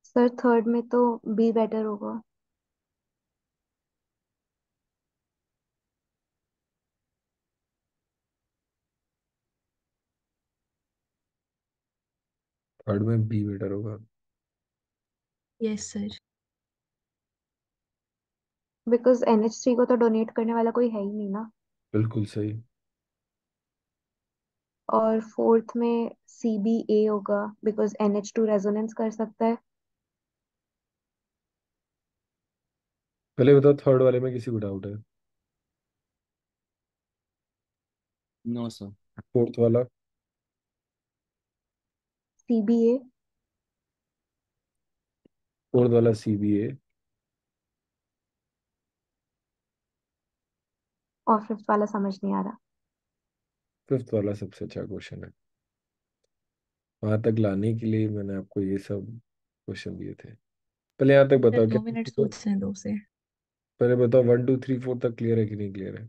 sir third में तो बी बेटर होगा थर्ड में बी बेटर होगा यस सर बिकॉज एनएच3 को तो डोनेट करने वाला कोई है ही नहीं ना बिल्कुल सही और फोर्थ में सी बी ए होगा बिकॉज एनएच टू रेजोनेंस कर सकता है पहले बताओ थर्ड वाले में किसी को डाउट है नो सर फोर्थ वाला सीबीए फोर्थ वाला सीबीए और फिफ्थ वाला समझ नहीं आ रहा फिफ्थ वाला सबसे अच्छा क्वेश्चन है वहां तक लाने के लिए मैंने आपको ये सब क्वेश्चन दिए थे पहले यहाँ तक बताओ दो मिनट सोचते हैं दो से पहले बताओ वन टू थ्री फोर तक क्लियर है कि नहीं क्लियर है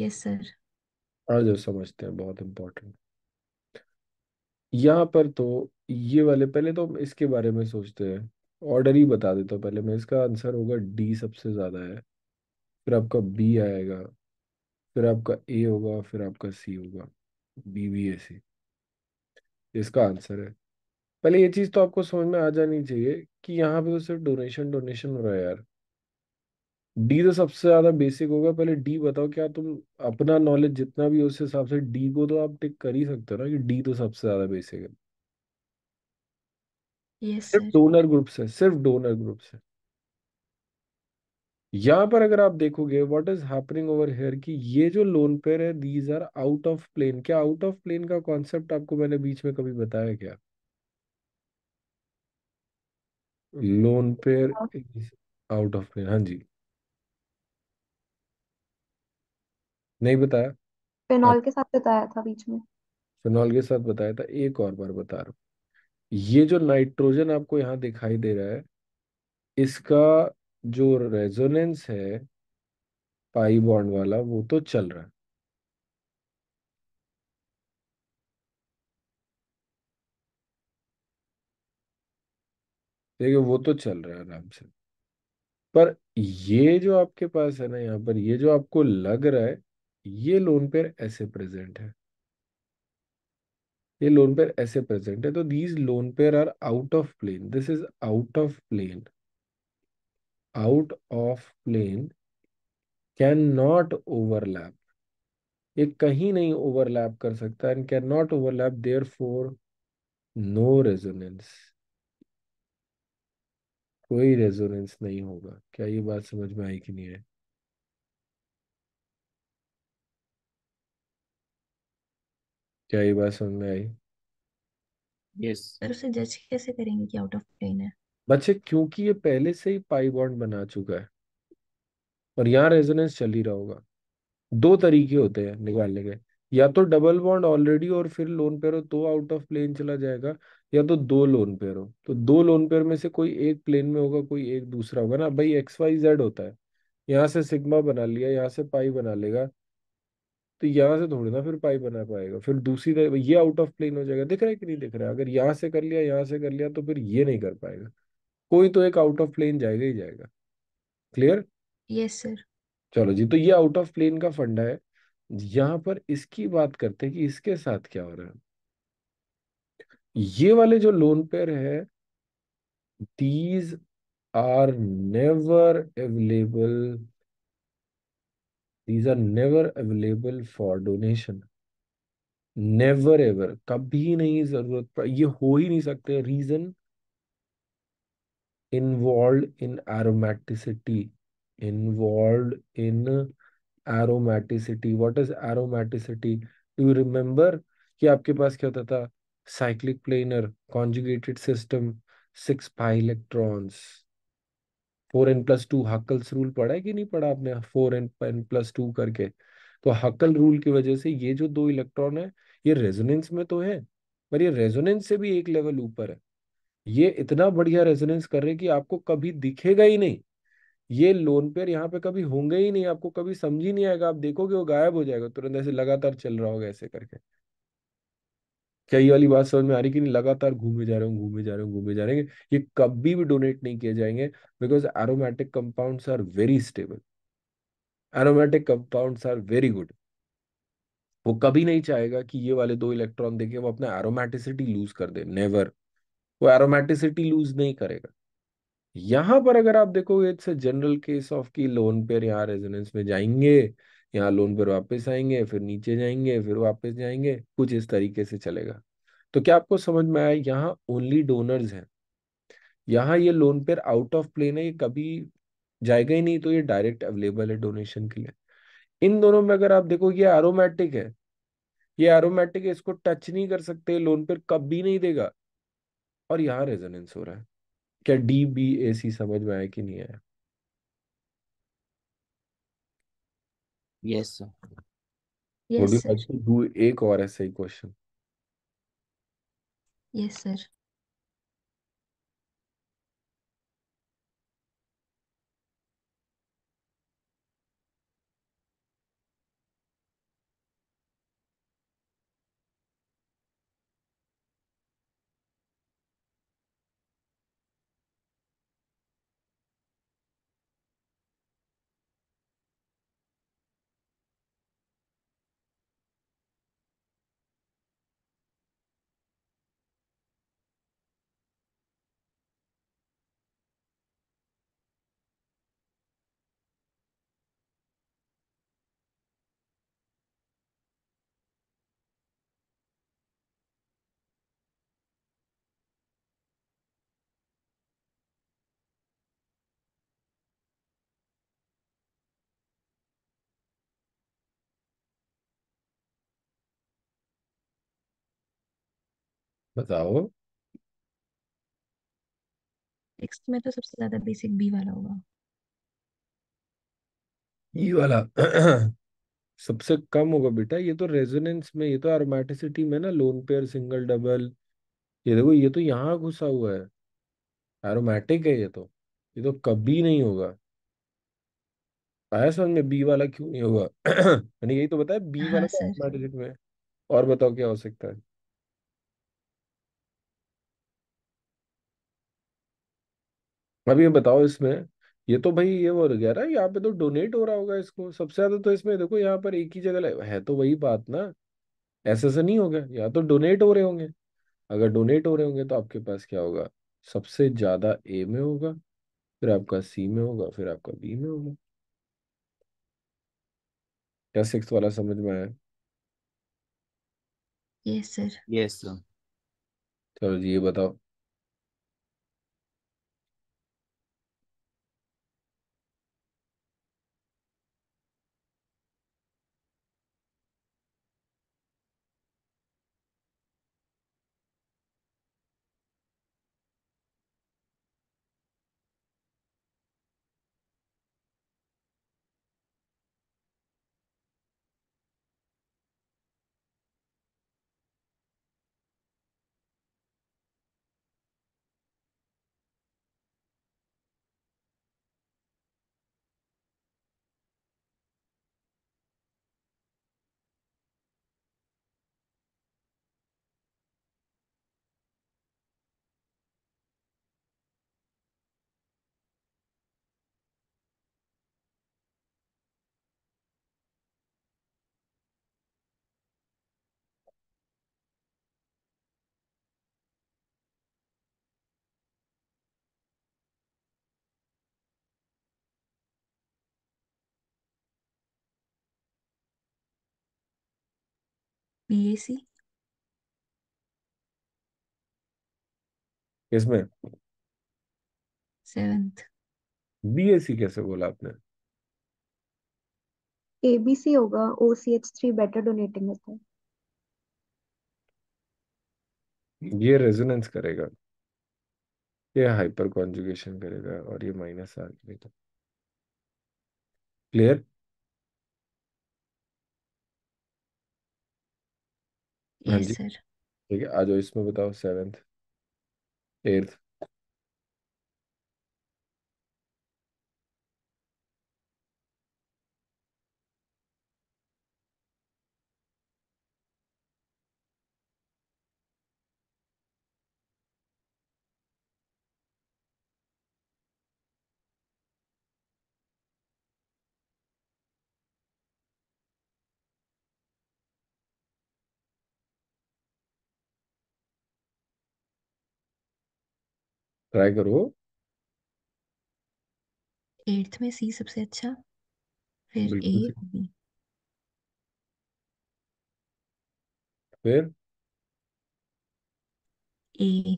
यस सर आ जाओ समझते हैं बहुत इम्पोर्टेंट यहाँ पर तो ये वाले पहले तो हम इसके बारे में सोचते हैं ऑर्डर ही बता देता हूँ पहले मैं इसका आंसर होगा डी सबसे ज़्यादा है फिर आपका बी आएगा फिर आपका ए होगा फिर आपका सी होगा बी बी ए सी इसका आंसर है पहले ये चीज़ तो आपको समझ में आ जानी चाहिए कि यहाँ पे तो सिर्फ डोनेशन डोनेशन हो रहा है यार डी तो सबसे ज्यादा बेसिक होगा पहले डी बताओ क्या तुम अपना नॉलेज जितना भी उस हिसाब से डी को तो आप टिक कर ही सकते हो ना कि डी तो सबसे ज्यादा बेसिक है यस सिर्फ सर डोनर ग्रुप से सिर्फ डोनर ग्रुप से यहाँ पर अगर आप देखोगे what is happening over here कि ये जो लोन पेयर है these are out of plane क्या आउट ऑफ प्लेन का कॉन्सेप्ट आपको मैंने बीच में कभी बताया क्या lone pair out of plane हाँ जी नहीं बताया फिनॉल हाँ। के साथ बताया था बीच में फिनॉल के साथ बताया था एक और बार बता रहा हूं ये जो नाइट्रोजन आपको यहां दिखाई दे रहा है इसका जो रेजोनेंस है पाई बॉन्ड वाला वो तो चल रहा है ठीक है वो तो चल रहा है आराम से पर ये जो आपके पास है ना यहाँ पर ये जो आपको लग रहा है ये लोन पेयर ऐसे प्रेजेंट है ये लोन पेयर ऐसे प्रेजेंट है तो these lone pair are out of plane this is out of plane out of plane can not overlap ये कहीं नहीं ओवरलैप कर सकता and can not overlap therefore no resonance कोई रेजोनेंस नहीं होगा क्या ये बात समझ में आई कि नहीं है क्या ये बात समझ में आई यस सर उसे जज कैसे करेंगे कि आउट ऑफ प्लेन है बच्चे क्योंकि ये पहले से ही पाई बॉन्ड बना चुका है और यहाँ रेजोनेंस चल ही रहा होगा दो तरीके होते हैं निकालने के या तो डबल बॉन्ड ऑलरेडी और फिर लोन पेयर हो तो आउट ऑफ प्लेन चला जाएगा या तो दो लोन पेयर हो तो दो लोन पेयर में से कोई एक प्लेन में होगा कोई एक दूसरा होगा ना भाई एक्स वाई जेड होता है यहाँ से सिग्मा बना लिया यहाँ से पाई बना लेगा तो यहाँ से थोड़ी ना फिर पाई बना पाएगा फिर दूसरी तरफ ये आउट ऑफ प्लेन हो जाएगा दिख रहा है कि नहीं दिख रहा है अगर यहाँ से कर लिया यहाँ से कर लिया तो फिर ये नहीं कर पाएगा कोई तो एक आउट ऑफ प्लेन जाएगा ही जाएगा क्लियर यस सर चलो जी तो ये आउट ऑफ प्लेन का फंडा है यहाँ पर इसकी बात करते हैं कि इसके साथ क्या हो रहा है ये वाले जो लोन पेयर है these are never available these are never available for donation never ever कभी नहीं जरूरत ये हो ही नहीं सकते reason involve in aromaticity involve in aromaticity what is aromaticity do remember कि आपके पास क्या होता था cyclic planar conjugated system six pi four N plus two Huckel's rule पढ़ा है कि नहीं पढ़ा आपने four N N plus two करके तो हक्कल रूल की वजह से ये जो दो इलेक्ट्रॉन है ये रेजोनेंस में तो है पर ये रेजोनेंस से भी एक लेवल ऊपर है ये इतना बढ़िया रेजोनेंस कर रहे हैं कि आपको कभी दिखेगा ही नहीं ये लोन पेयर यहाँ पे कभी होंगे ही नहीं आपको कभी समझ ही नहीं आएगा आप देखोगे वो गायब हो जाएगा तुरंत ऐसे लगातार चल रहा होगा ऐसे करके क्या ये वाली बात समझ में आ रही कि नहीं लगातार घूमे जा रहे हूँ घूमे जा रहे हूँ घूमे जा रहे हैं ये कभी भी डोनेट नहीं किए जाएंगे because aromatic compounds are very stable aromatic compounds are very good वो कभी नहीं चाहेगा कि ये वाले दो इलेक्ट्रॉन देखे वो अपना एरोमेटिसिटी लूज कर दे नेवर वो एरोमेटिसिटी लूज नहीं करेगा यहां पर अगर आप देखोगे it's a general case of की लोन पेयर यहाँ रेजोनेंस में जाएंगे यहाँ लोन पर वापस आएंगे फिर नीचे जाएंगे फिर वापस जाएंगे कुछ इस तरीके से चलेगा तो क्या आपको समझ में आया यहाँ ओनली डोनर्स हैं यहाँ ये लोन पर आउट ऑफ प्लेन है ये कभी जाएगा ही नहीं तो ये डायरेक्ट अवेलेबल है डोनेशन के लिए इन दोनों में अगर आप देखो ये एरोमेटिक है ये एरोमेटिक है इसको टच नहीं कर सकते लोन पर कभी नहीं देगा और यहाँ रेजोनेंस हो रहा है क्या डी बी ए सी समझ में आया कि नहीं आया yes sir Would yes you sir like to do एक और ऐसा ही क्वेश्चन यस सर बताओ में तो सबसे ज्यादा बेसिक बी वाला होगा ये e वाला सबसे कम होगा बेटा ये तो रेजोनेंस में ये तो एरोमेटिसिटी में ना लोन पेयर सिंगल डबल ये देखो ये तो यहाँ घुसा हुआ है एरोमेटिक है ये तो ये तो कभी नहीं होगा आया समझ में बी वाला क्यों नहीं होगा यही तो बताया बी हाँ वाला सर में और बताओ क्या हो सकता है अभी ये बताओ इसमें ये तो भाई ये हो गया ना यहाँ पे तो डोनेट हो रहा होगा इसको सबसे ज्यादा तो इसमें देखो यहाँ पर एक ही जगह है तो वही बात ना ऐसे से नहीं होगा यहाँ तो डोनेट हो रहे होंगे अगर डोनेट हो रहे होंगे तो आपके पास क्या होगा सबसे ज्यादा ए में होगा फिर आपका सी में होगा फिर आपका बी में होगा क्या सिक्स वाला समझ में आया यस सर यस सर चलो जी ये बताओ बीएसी किसमें सेवेंथ बीएसी कैसे बोला आपने एबीसी होगा OCH three better donating method ये रेजोनेंस करेगा ये हाइपर कॉन्जुगेशन करेगा और ये माइनस आर करेगा क्लियर हाँ जी सर ठीक है आ जाओ इसमें बताओ सेवेंथ एट्थ ट्राई करो एट्थ में सी सबसे अच्छा फिर ए बी फिर ए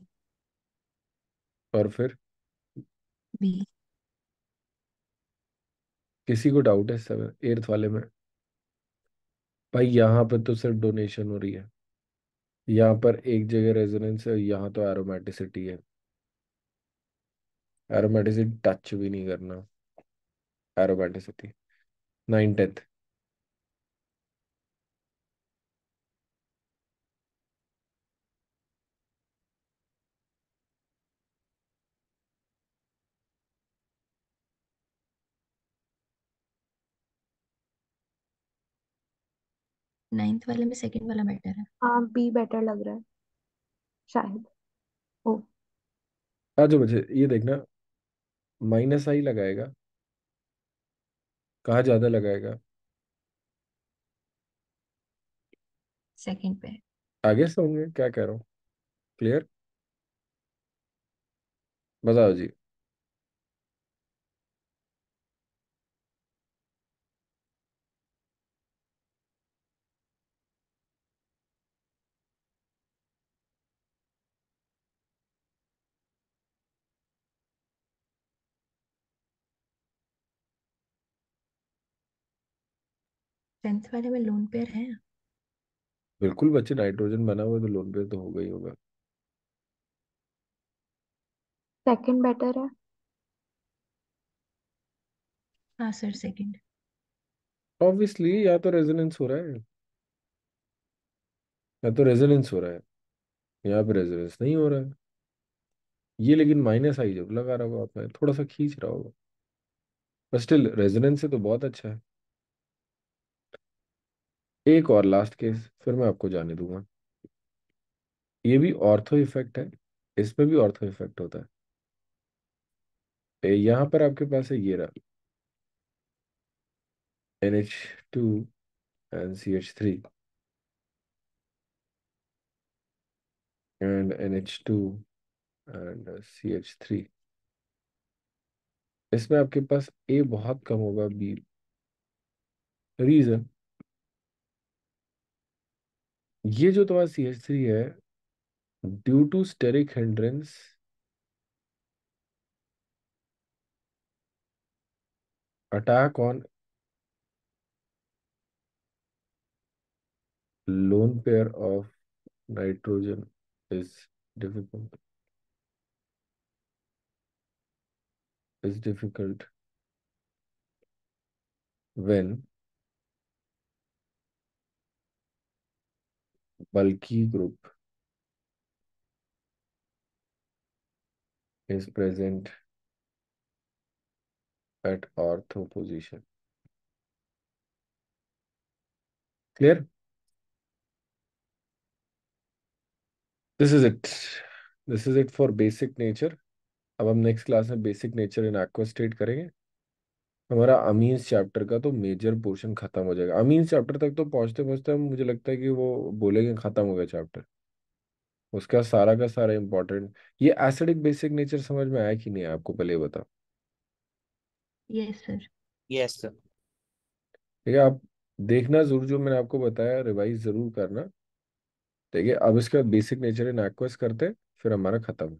और फिर बी किसी को डाउट है सर एर्थ वाले में भाई यहाँ पर तो सिर्फ डोनेशन हो रही है यहाँ पर एक जगह रेजोनेंस है यहाँ तो एरोमेटिसिटी है एरोमेटिसिटी टच भी नहीं करना एरोमेटिसिटी नाइन टेंथ नाइन्थ वाले में सेकंड वाला बेटर है हाँ बी बेटर लग रहा है शायद ओ oh। आज हाँ, मुझे ये देखना माइनस आई लगाएगा कहाँ ज्यादा लगाएगा सेकंड पे आगे से होंगे क्या कह रहा हूं क्लियर बताओ जी टेंथ वाले में लोन पेयर है बिल्कुल बच्चे नाइट्रोजन बना हुआ है तो लोन पेयर तो होगा ही होगा सेकंड बेटर है हाँ सर सेकंड ऑब्वियसली या तो रेजोनेंस हो रहा है या तो रेजोनेंस हो रहा है यहाँ पे रेजोनेंस नहीं हो रहा है ये लेकिन माइनस आई जब लगा रहा होगा आपने थोड़ा सा खींच रहा होगा बट स्टिल रेजोनेंस से तो बहुत अच्छा है एक और लास्ट केस फिर मैं आपको जाने दूंगा ये भी ऑर्थो इफेक्ट है इसमें भी ऑर्थो इफेक्ट होता है यहां पर आपके पास है ये रहा N H two N C H three and N H two and C H three इसमें आपके पास ए बहुत कम होगा बी रीजन ये जो तुम्हारा सी एच थ्री है due to steric hindrance attack on lone pair of nitrogen is difficult is difficult when bulky group is present at ortho position. Clear? This is it. This is it for basic nature. अब हम next class में basic nature in aqua state करेंगे हमारा amines chapter का तो major portion खत्म हो जाएगा अमीन्स चैप्टर तक तो पहुंचते पहुंचते हम मुझे लगता है कि वो बोलेंगे खत्म हो गया चैप्टर उसका सारा का सारा इम्पोर्टेंट ये एसिडिक बेसिक नेचर समझ में आया कि नहीं आया आपको पहले ये बताओ यस सर यस सर ठीक है आप देखना जरूर जो मैंने आपको बताया रिवाइज जरूर करना ठीक है अब इसका बेसिक नेचर इन एक्वेस्ट करते फिर हमारा खत्म हो जाएगा